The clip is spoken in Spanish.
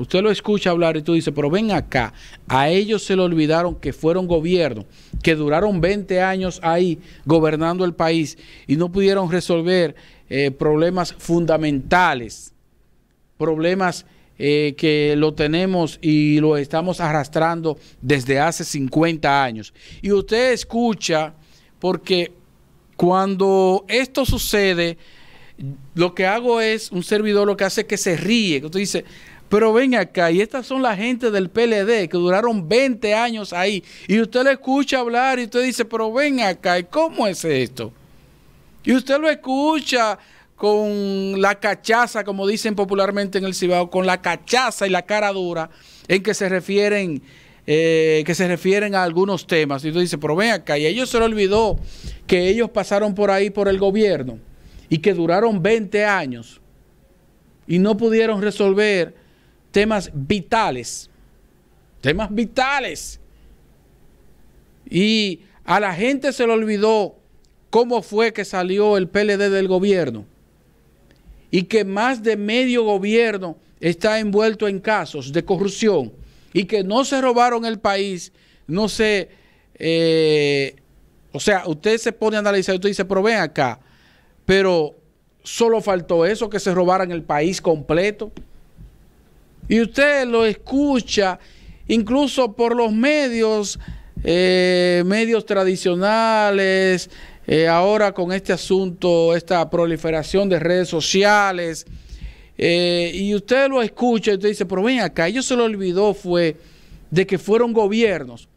Usted lo escucha hablar y tú dices, pero ven acá, a ellos se le olvidaron que fueron gobierno, que duraron 20 años ahí gobernando el país y no pudieron resolver eh, problemas fundamentales, problemas eh, que lo tenemos y lo estamos arrastrando desde hace 50 años. Y usted escucha porque cuando esto sucede, lo que hago es un servidor lo que hace es que se ríe, que usted dice... pero ven acá, y estas son la gente del PLD que duraron 20 años ahí, y usted le escucha hablar y usted dice, pero ven acá, ¿y cómo es esto? Y usted lo escucha con la cachaza, como dicen popularmente en el Cibao, con la cachaza y la cara dura en que se refieren eh, que se refieren a algunos temas. Y usted dice... pero ven acá, y ellos se le olvidó que ellos pasaron por ahí por el gobierno y que duraron 20 años y no pudieron resolver temas vitales, temas vitales. Y a la gente se le olvidó cómo fue que salió el PLD del gobierno y que más de medio gobierno está envuelto en casos de corrupción y que no se robaron el país, no sé. Eh, o sea, usted se pone a analizar, usted dice, pero ven acá, pero solo faltó eso, que se robaran el país completo. Y usted lo escucha incluso por los medios, eh, medios tradicionales, eh, ahora con este asunto, esta proliferación de redes sociales. Eh, y usted lo escucha y usted dice, pero ven acá, ellos se lo olvidó fue de que fueron gobiernos